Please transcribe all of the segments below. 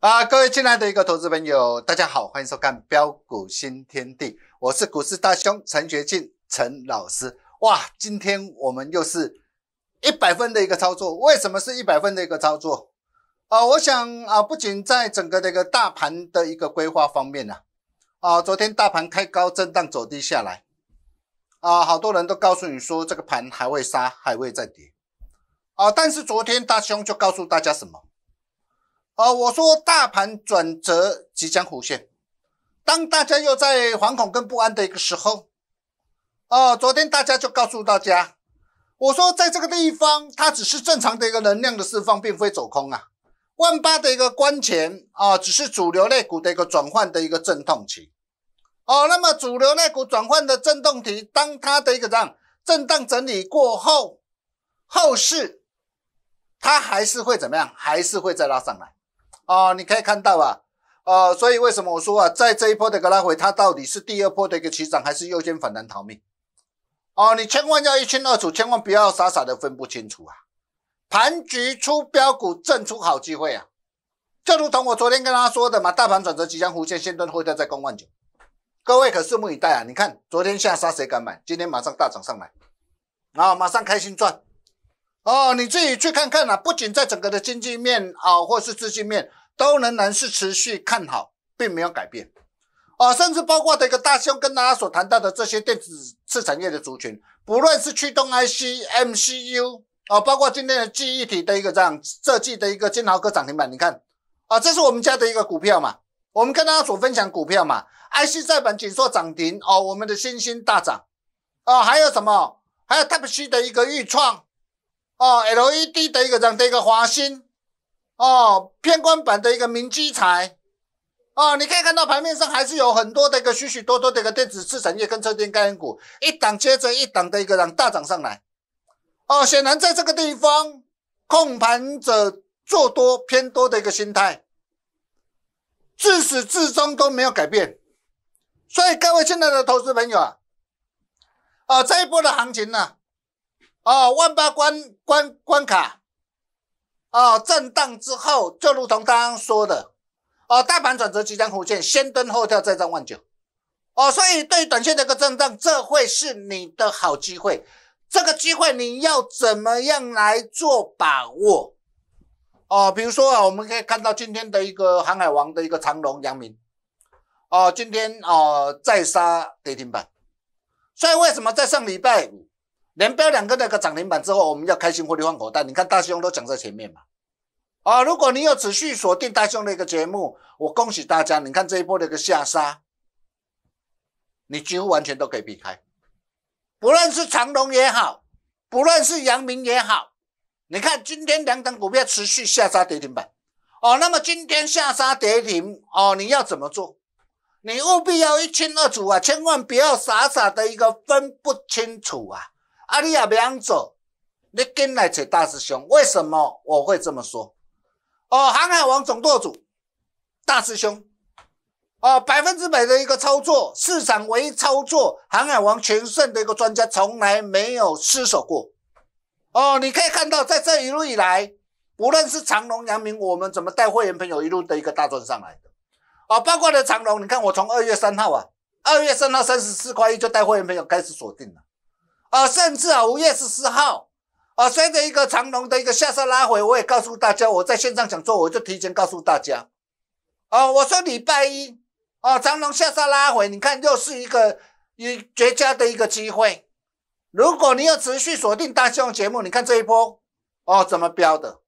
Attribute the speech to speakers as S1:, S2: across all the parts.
S1: 啊，各位进来的一个投资朋友，大家好，欢迎收看标股新天地，我是股市大兄陈学进陈老师。哇，今天我们又是一百分的一个操作，为什么是一百分的一个操作？啊，我想啊，不仅在整个的一个大盘的一个规划方面呢，啊，昨天大盘开高震荡走低下来，啊，好多人都告诉你说这个盘还会杀，还会再跌，啊，但是昨天大兄就告诉大家什么？啊！我说大盘转折即将浮现，当大家又在惶恐跟不安的一个时候，啊，昨天大家就告诉大家，我说在这个地方，它只是正常的一个能量的释放，并非走空啊。万八的一个关前啊，只是主流类股的一个转换的一个阵痛期。哦，那么主流类股转换的阵痛期，当它的一个样震荡整理过后，后市它还是会怎么样？还是会再拉上来？哦，你可以看到啊，呃，所以为什么我说啊，在这一波的格拉回，它到底是第二波的一个起涨，还是右肩反弹逃命？哦，你千万要一清二楚，千万不要傻傻的分不清楚啊！盘局出标股，挣出好机会啊！就如同我昨天跟他说的嘛，大盘转折即将弧现，先蹲后跳再攻万九，各位可拭目以待啊！你看昨天下杀谁敢买？今天马上大涨上来，啊，马上开心赚！哦，你自己去看看啊，不仅在整个的经济面啊，或是资金面。都能然是持续看好，并没有改变，啊，甚至包括的一个大霄跟大家所谈到的这些电子次产业的族群，不论是驱动 IC、MCU 啊，包括今天的记忆体的一个样设计的一个金豪哥涨停板，你看啊，这是我们家的一个股票嘛，我们跟大家所分享股票嘛，IC 再板紧缩涨停哦，我们的新兴大涨啊，还有什么？还有 t y p e c 的一个预创哦，LED 的一个样的一个华星。哦，偏光板的一个明基材，哦，你可以看到盘面上还是有很多的一个许许多多的一个电子制产业跟车电概念股，一档接着一档的一个让大涨上来。哦，显然在这个地方控盘者做多偏多的一个心态，自始至终都没有改变。所以各位亲爱的投资朋友啊，哦，这一波的行情呢，哦，万八关关关卡。哦，震荡之后就如同刚刚说的，哦，大盘转折即将出现，先蹲后跳再涨万九，哦，所以对于短线的一个震荡，这会是你的好机会，这个机会你要怎么样来做把握？哦，比如说啊，我们可以看到今天的一个航海王的一个长龙杨明，哦，今天哦再杀跌停板，所以为什么在上礼拜五？连标两个那个涨停板之后，我们要开心获利换口袋。你看大兄都讲在前面嘛，啊！如果你有持续锁定大熊的一个节目，我恭喜大家。你看这一波的一个下杀，你几乎完全都可以避开。不论是长隆也好，不论是阳明也好，你看今天两档股票持续下杀跌停板，哦，那么今天下杀跌停，哦，你要怎么做？你务必要一清二楚啊，千万不要傻傻的一个分不清楚啊。啊！你也别想走，你跟紧来找大师兄。为什么我会这么说？哦，航海王总舵主，大师兄，哦，百分之百的一个操作，市场唯一操作航海王全胜的一个专家，从来没有失手过。哦，你可以看到，在这一路以来，无论是长隆、阳明，我们怎么带会员朋友一路的一个大赚上来的。哦，包括了长隆，你看我从二月三号啊，二月三号三十四块一就带会员朋友开始锁定了。啊，甚至啊，五月十四号啊，随着一个长龙的一个下杀拉回，我也告诉大家，我在线上讲座我就提前告诉大家，哦，我说礼拜一，哦，长龙下杀拉回，你看又是一个一绝佳的一个机会。如果你要持续锁定大希望节目，你看这一波，哦，怎么标的？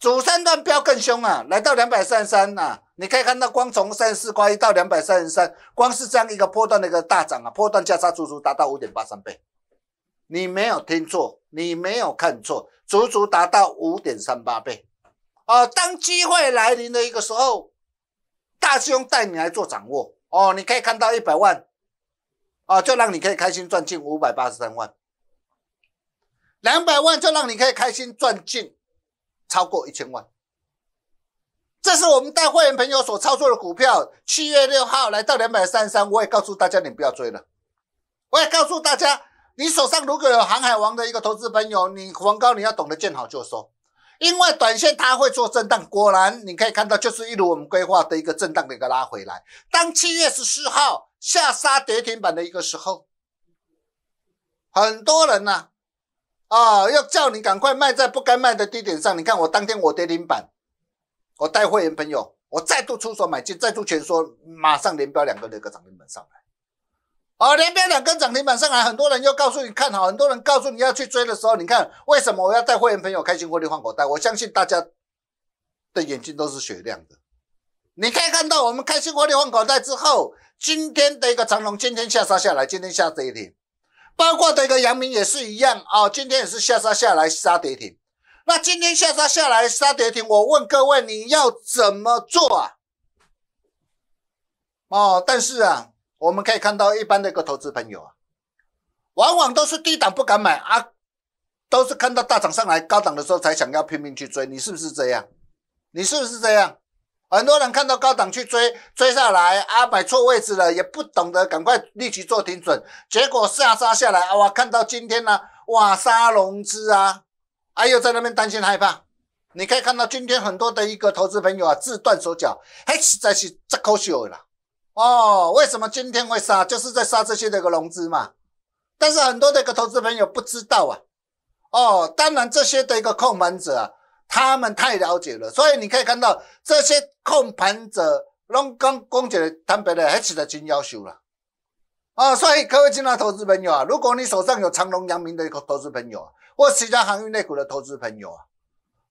S1: 主三段标更凶啊，来到两百三十三啊，你可以看到光从三十四块一到两百三十三，光是这样一个波段的一个大涨啊，波段价差足足达到五点八三倍。你没有听错，你没有看错，足足达到五点三八倍，啊！当机会来临的一个时候，大兄带你来做掌握，哦，你可以看到一百万，啊，就让你可以开心赚进五百八十三万，两百万就让你可以开心赚进超过一千万。这是我们带会员朋友所操作的股票，七月六号来到两百三三，我也告诉大家你不要追了，我也告诉大家。你手上如果有《航海王》的一个投资朋友，你逢高你要懂得见好就收，因为短线它会做震荡。果然你可以看到，就是一如我们规划的一个震荡的一个拉回来。当七月十四号下杀跌停板的一个时候，很多人呢，啊，要叫你赶快卖在不该卖的低点上。你看我当天我跌停板，我带会员朋友，我再度出手买进，再度全说马上连标两个那个涨停板上来。哦，连边两根涨停板上来，很多人又告诉你看好，很多人告诉你要去追的时候，你看为什么我要带会员朋友开心获利换口袋？我相信大家的眼睛都是雪亮的。你可以看到我们开心获利换口袋之后，今天的一个长龙今天下杀下来，今天下跌停；包括的一个阳明也是一样啊，今天也是下杀下来杀跌停。那今天下杀下来杀跌停，我问各位你要怎么做啊？哦，但是啊。我们可以看到，一般的一个投资朋友啊，往往都是低档不敢买啊，都是看到大涨上来，高档的时候才想要拼命去追。你是不是这样？你是不是这样？很多人看到高档去追，追上来啊，买错位置了，也不懂得赶快立即做停损，结果下杀下来啊，看到今天呢，哇，杀融资啊，哎呦，在那边担心害怕。你可以看到今天很多的一个投资朋友啊，自断手脚，实在是真可惜了。哦，为什么今天会杀？就是在杀这些的一个融资嘛。但是很多的一个投资朋友不知道啊。哦，当然这些的一个控盘者啊，他们太了解了，所以你可以看到这些控盘者龙跟公姐坦白的还是的金要求了。啊，所以各位进来投资朋友啊，如果你手上有长隆、阳名的一个投资朋友，啊，或其他行业内股的投资朋友啊，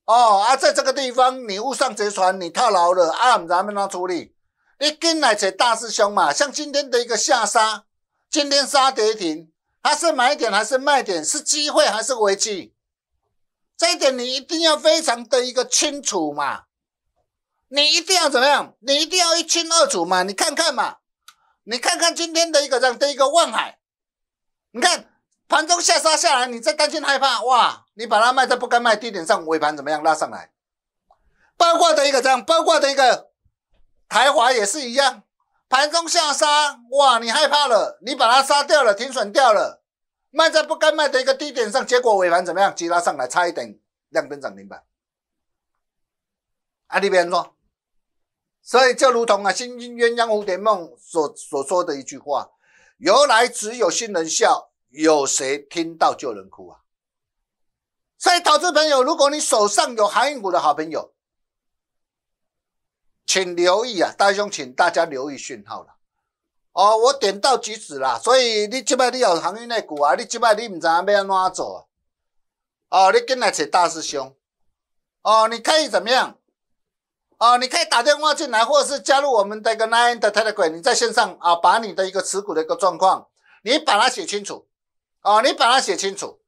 S1: 哦啊，在这个地方你误上贼船，你套牢了啊，咱们哪出理？一跟来些大师兄嘛，像今天的一个下杀，今天杀跌停，它是买点还是卖点？是机会还是危机？这一点你一定要非常的一个清楚嘛。你一定要怎么样？你一定要一清二楚嘛。你看看嘛，你看看今天的一个这样的一个望海，你看盘中下杀下来，你在担心害怕哇？你把它卖在不该卖低点上，尾盘怎么样拉上来？包括的一个这样，包括的一个。台华也是一样，盘中下杀，哇，你害怕了，你把它杀掉了，停损掉了，卖在不该卖的一个低点上，结果尾盘怎么样？急拉上来，差一点亮灯涨停板。阿你别说，所以就如同啊《新鸳鸯蝴蝶梦》所所说的一句话：“由来只有新人笑，有谁听到旧人哭啊？”所以，投资朋友，如果你手上有航运股的好朋友，请留意啊，大兄，请大家留意讯号了。哦，我点到即止啦，所以你即摆你有行于内股啊，你即摆你唔知阿要安怎做啊？哦，你进来找大师兄。哦，你可以怎么样？哦，你可以打电话进来，或者是加入我们的一个 Nine 的 Telegram，你在线上啊，把你的一个持股的一个状况，你把它写清楚。哦，你把它写清楚。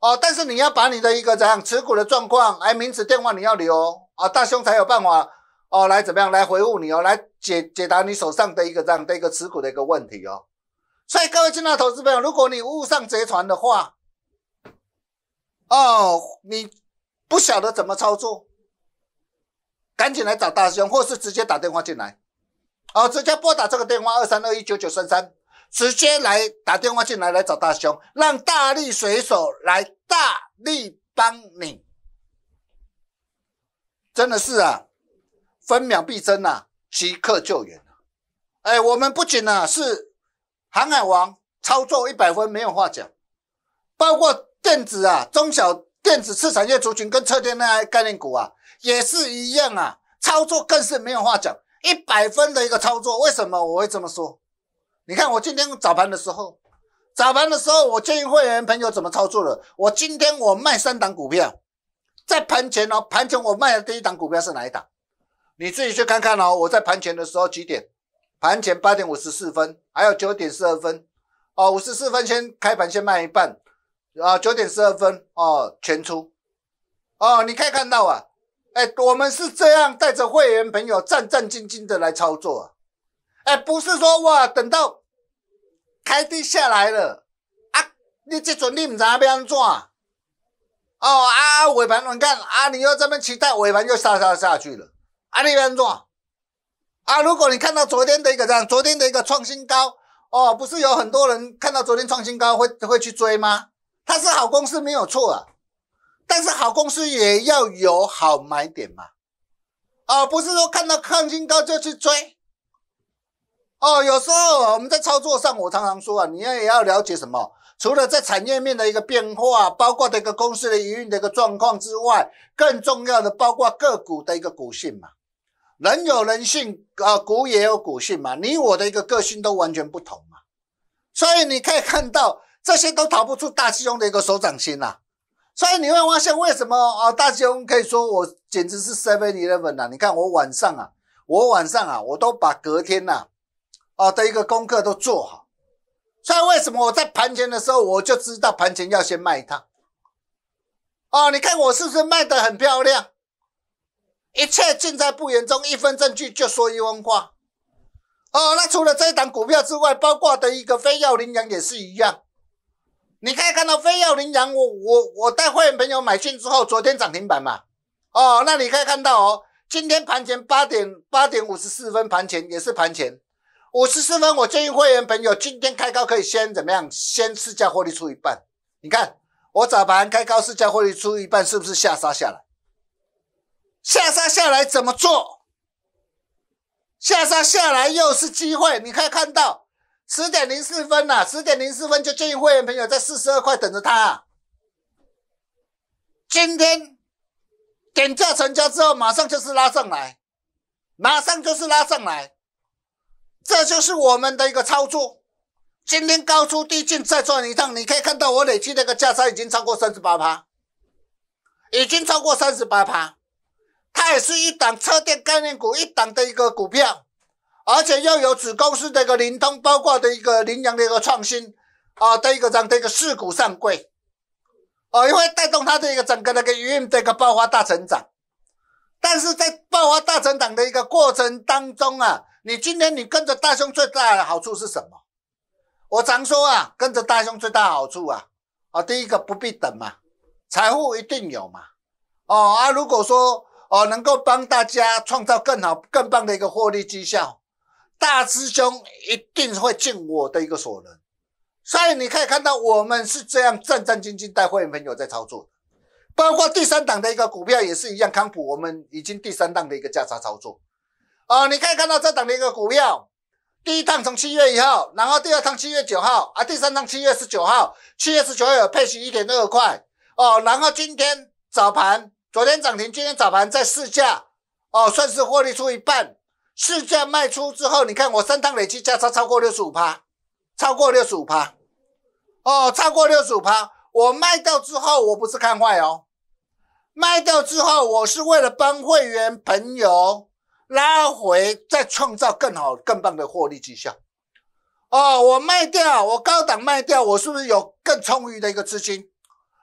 S1: 哦，但是你要把你的一个怎样持股的状况，哎，名字、电话你要留啊，大兄才有办法。哦，来怎么样来回复你哦，来解解答你手上的一个这样的一个持股的一个问题哦。所以各位亲爱的投资朋友，如果你误上贼船的话，哦，你不晓得怎么操作，赶紧来找大兄，或是直接打电话进来，哦，直接拨打这个电话二三二一九九三三，直接来打电话进来来找大兄，让大力水手来大力帮你，真的是啊。分秒必争呐，即刻救援呐！哎，我们不仅啊、是航海王操作一百分没有话讲，包括电子啊、中小电子次产业族群跟车电那些概念股啊，也是一样啊，操作更是没有话讲，一百分的一个操作。为什么我会这么说？你看我今天早盘的时候，早盘的时候我建议会员朋友怎么操作的。我今天我卖三档股票，在盘前哦，盘前我卖的第一档股票是哪一档？你自己去看看哦。我在盘前的时候几点？盘前八点五十四分，还有九点十二分。哦，五十四分先开盘先卖一半，啊，九点十二分哦全出。哦，你可以看到啊，哎，我们是这样带着会员朋友战战兢兢的来操作。哎，不是说哇，等到开低下来了，啊，你这准你唔知阿边样做。哦啊，尾盘你看啊，你又这么期待尾盘又杀杀下去了。阿里安做啊！如果你看到昨天的一个这样，昨天的一个创新高哦，不是有很多人看到昨天创新高会会去追吗？它是好公司没有错，啊，但是好公司也要有好买点嘛。啊，不是说看到创新高就去追。哦，有时候我们在操作上，我常常说啊，你要也要了解什么？除了在产业面的一个变化，包括这个公司的营运的一个状况之外，更重要的包括个股的一个股性嘛。人有人性啊，股也有股性嘛，你我的一个个性都完全不同嘛，所以你可以看到这些都逃不出大师兄的一个手掌心呐。所以你会发现为什么啊，大师兄可以说我简直是 Seven Eleven 呐。你看我晚上啊，我晚上啊，我都把隔天呐啊的一个功课都做好。所以为什么我在盘前的时候我就知道盘前要先卖一趟？哦，你看我是不是卖的很漂亮？一切尽在不言中，一分证据就说一分话。哦，那除了这一档股票之外，包括的一个非药羚羊也是一样。你可以看到非药羚羊，我我我带会员朋友买进之后，昨天涨停板嘛。哦，那你可以看到哦，今天盘前八点八点五十四分盘前也是盘前五十四分。我建议会员朋友今天开高可以先怎么样？先试价获利出一半。你看我早盘开高试价获利出一半，是不是下杀下来？下杀下来怎么做？下杀下来又是机会，你可以看到十点零四分了，十点零四分就建议会员朋友在四十二块等着它。今天点价成交之后，马上就是拉上来，马上就是拉上来，这就是我们的一个操作。今天高出低进再赚一趟，你可以看到我累计那个价差已经超过三十八趴，已经超过三十八趴。它也是一档车电概念股一档的一个股票，而且又有子公司的一个灵通包括的一个羚羊的一个创新啊的一个样的一个市股上柜哦，因为带动它的一个整个那个鱼鹰的一个爆发大成长，但是在爆发大成长的一个过程当中啊，你今天你跟着大熊最大的好处是什么？我常说啊，跟着大熊最大的好处啊，啊，第一个不必等嘛，财富一定有嘛，哦啊，如果说。哦，能够帮大家创造更好、更棒的一个获利绩效，大师兄一定会尽我的一个所能。所以你可以看到，我们是这样战战兢兢带会员朋友在操作，包括第三档的一个股票也是一样。康普，我们已经第三档的一个价差操作。哦，你可以看到这档的一个股票，第一趟从七月一号，然后第二趟七月九号，啊，第三趟七月十九号，七月十九号有配息一点二块。哦，然后今天早盘。昨天涨停，今天早盘在市价，哦，算是获利出一半。市价卖出之后，你看我三趟累计价差超过六十五趴，超过六十五趴，哦，超过六十五趴。我卖掉之后，我不是看坏哦，卖掉之后，我是为了帮会员朋友拉回，再创造更好、更棒的获利绩效。哦，我卖掉，我高档卖掉，我是不是有更充裕的一个资金，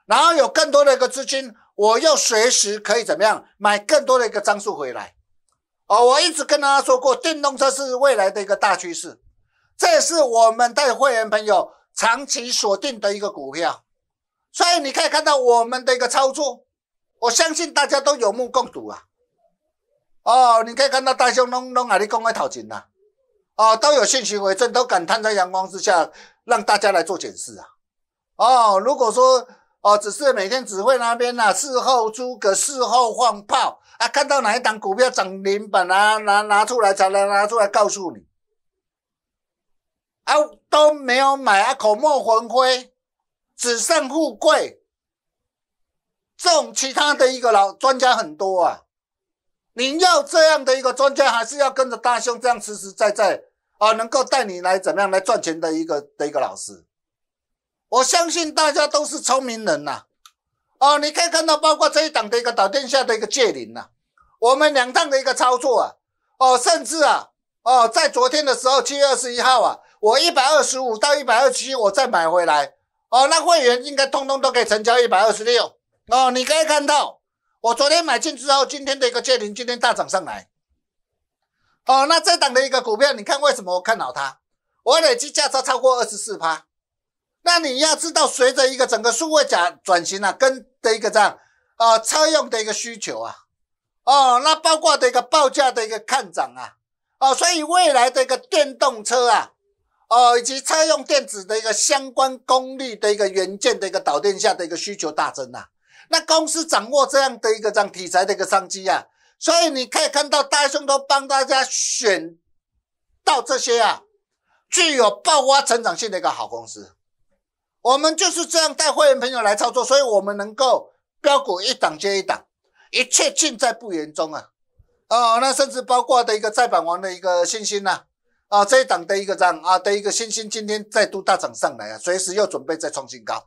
S1: 然后有更多的一个资金？我又随时可以怎么样买更多的一个张数回来？哦，我一直跟大家说过，电动车是未来的一个大趋势，这也是我们带会员朋友长期锁定的一个股票。所以你可以看到我们的一个操作，我相信大家都有目共睹啊。哦，你可以看到大兄拢拢啊，你公爱淘金呐？哦，都有信息为证，都敢摊在阳光之下，让大家来做检视啊。哦，如果说。哦，只是每天只会那边呐，事后诸葛，事后放炮啊，看到哪一档股票涨停板啊，拿拿出来才能拿出来告诉你，啊都没有买啊，口沫横飞，纸上富贵，这种其他的一个老专家很多啊，你要这样的一个专家，还是要跟着大兄这样实实在在啊，能够带你来怎么样来赚钱的一个的一个老师。我相信大家都是聪明人呐，哦，你可以看到，包括这一档的一个导电下的一个借零呐，我们两档的一个操作啊，哦，甚至啊，哦，在昨天的时候，七月二十一号啊，我一百二十五到一百二十七，我再买回来，哦，那会员应该通通都可以成交一百二十六，哦，你可以看到，我昨天买进之后，今天的一个借零，今天大涨上来，哦，那这档的一个股票，你看为什么看好它？我累计价差超过二十四趴。那你要知道，随着一个整个数位假转型啊，跟的一个这样，啊，车用的一个需求啊，哦，那包括的一个报价的一个看涨啊，哦，所以未来的一个电动车啊，哦，以及车用电子的一个相关功率的一个元件的一个导电下的一个需求大增啊，那公司掌握这样的一个这样题材的一个商机啊，所以你可以看到大熊都帮大家选到这些啊，具有爆发成长性的一个好公司。我们就是这样带会员朋友来操作，所以我们能够标股一档接一档，一切尽在不言中啊！哦，那甚至包括的一个再版王的一个信星呢，啊，这一档的一个涨啊的一个信星，今天再度大涨上来啊，随时又准备再创新高，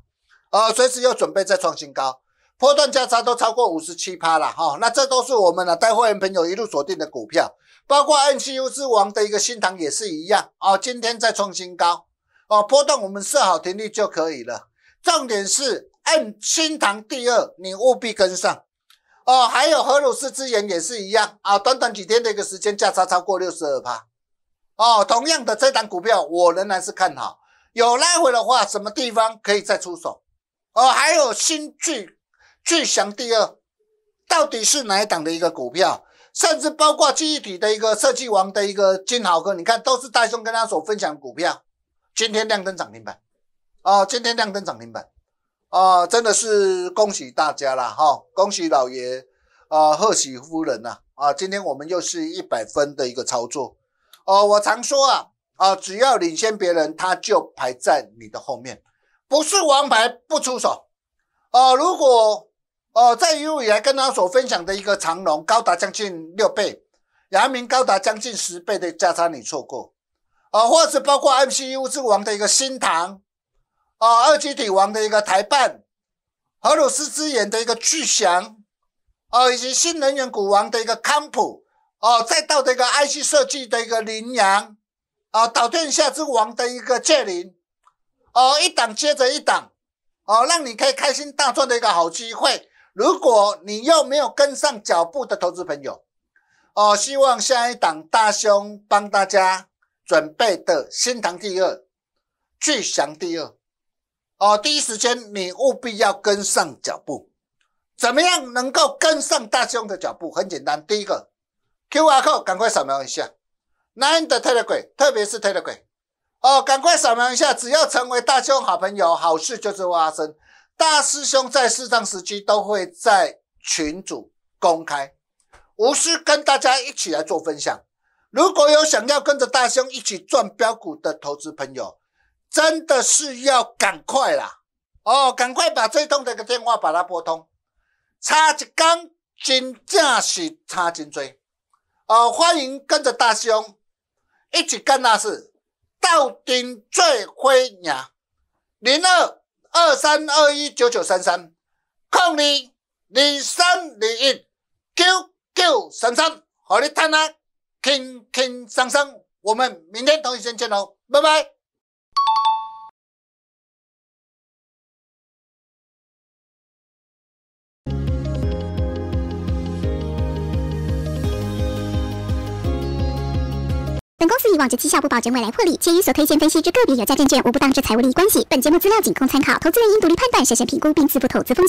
S1: 啊，随时又准备再创新高，波段加仓都超过五十七趴了哈。那这都是我们呢带会员朋友一路锁定的股票，包括 N C U 之王的一个新塘也是一样啊，今天再创新高。哦，波动我们设好频率就可以了。重点是，按新塘第二，你务必跟上。哦，还有荷鲁斯之眼也是一样啊。短短几天的一个时间，价差超过六十二趴。哦，同样的这档股票，我仍然是看好。有拉回的话，什么地方可以再出手？哦，还有新巨巨翔第二，到底是哪一档的一个股票？甚至包括记忆体的一个设计王的一个金豪哥，你看都是戴松跟他所分享股票。今天亮灯涨停板，啊，今天亮灯涨停板，啊，真的是恭喜大家了哈，恭喜老爷，啊，贺喜夫人呐，啊，今天我们又是一百分的一个操作，哦，我常说啊，啊，只要领先别人，他就排在你的后面，不是王牌不出手，啊，如果，啊，在一路以来跟他所分享的一个长龙高达将近六倍，阳明高达将近十倍的价差，你错过。啊，或者包括 MCU 之王的一个新唐，啊，二级体王的一个台办，荷鲁斯之眼的一个巨翔，啊，以及新能源股王的一个康普，哦，再到这个 IC 设计的一个羚羊，啊，导电下之王的一个介灵，哦，一档接着一档，哦，让你可以开心大赚的一个好机会。如果你又没有跟上脚步的投资朋友，哦，希望下一档大兄帮大家。准备的新堂第二，巨祥第二，哦，第一时间你务必要跟上脚步。怎么样能够跟上大兄的脚步？很简单，第一个，Q R code 赶快扫描一下，男的推特鬼，特别是推特鬼，哦，赶快扫描一下。只要成为大兄好朋友，好事就是发生。大师兄在适当时机都会在群主公开，无私跟大家一起来做分享。如果有想要跟着大兄一起赚标股的投资朋友，真的是要赶快啦！哦，赶快把最痛的一个电话把它拨通，差一刚真正是差真多。哦，欢迎跟着大兄一起干大事，到顶最辉年零二二三二一九九三三空零零三零一九九三三，和你探啊！天天上升，我们明天同一时间见喽，拜拜。本公司以往之绩效不保证未来获利，且于所推荐分析之个别有价证券无不当之财务利益关系。本节目资料仅供参考，投资人应独立判断、审慎评估并自负投资风险。